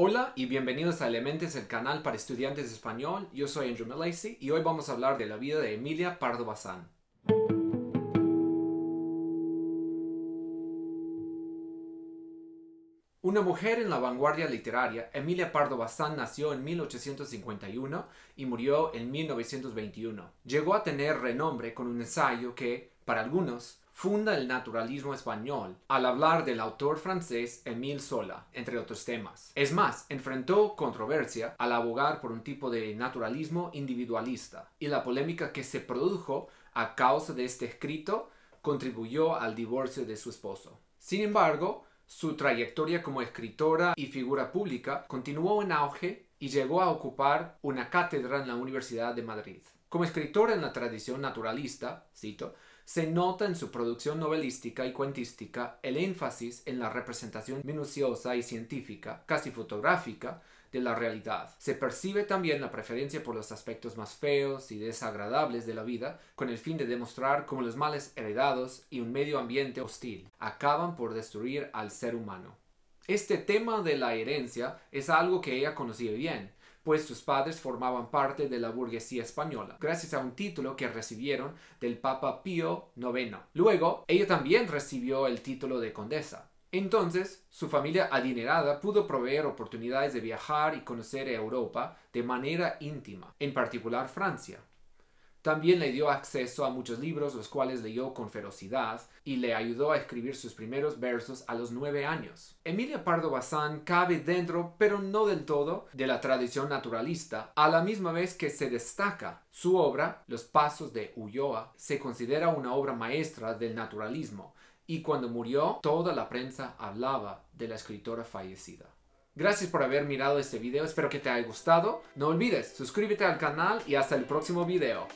Hola y bienvenidos a Elementes, el canal para estudiantes de español. Yo soy Andrew Melacy y hoy vamos a hablar de la vida de Emilia Pardo Bazán. Una mujer en la vanguardia literaria, Emilia Pardo Bazán nació en 1851 y murió en 1921. Llegó a tener renombre con un ensayo que, para algunos, funda el naturalismo español al hablar del autor francés Émile Sola, entre otros temas. Es más, enfrentó controversia al abogar por un tipo de naturalismo individualista, y la polémica que se produjo a causa de este escrito contribuyó al divorcio de su esposo. Sin embargo, su trayectoria como escritora y figura pública continuó en auge y llegó a ocupar una cátedra en la Universidad de Madrid. Como escritor en la tradición naturalista, cito, se nota en su producción novelística y cuentística el énfasis en la representación minuciosa y científica, casi fotográfica, de la realidad. Se percibe también la preferencia por los aspectos más feos y desagradables de la vida, con el fin de demostrar cómo los males heredados y un medio ambiente hostil acaban por destruir al ser humano. Este tema de la herencia es algo que ella conocía bien, pues sus padres formaban parte de la burguesía española, gracias a un título que recibieron del Papa Pío IX. Luego, ella también recibió el título de condesa. Entonces, su familia adinerada pudo proveer oportunidades de viajar y conocer Europa de manera íntima, en particular Francia. También le dio acceso a muchos libros, los cuales leyó con ferocidad, y le ayudó a escribir sus primeros versos a los nueve años. Emilia Pardo Bazán cabe dentro, pero no del todo, de la tradición naturalista, a la misma vez que se destaca. Su obra, Los Pasos de Ulloa, se considera una obra maestra del naturalismo, y cuando murió, toda la prensa hablaba de la escritora fallecida. Gracias por haber mirado este video, espero que te haya gustado. No olvides, suscríbete al canal y hasta el próximo video.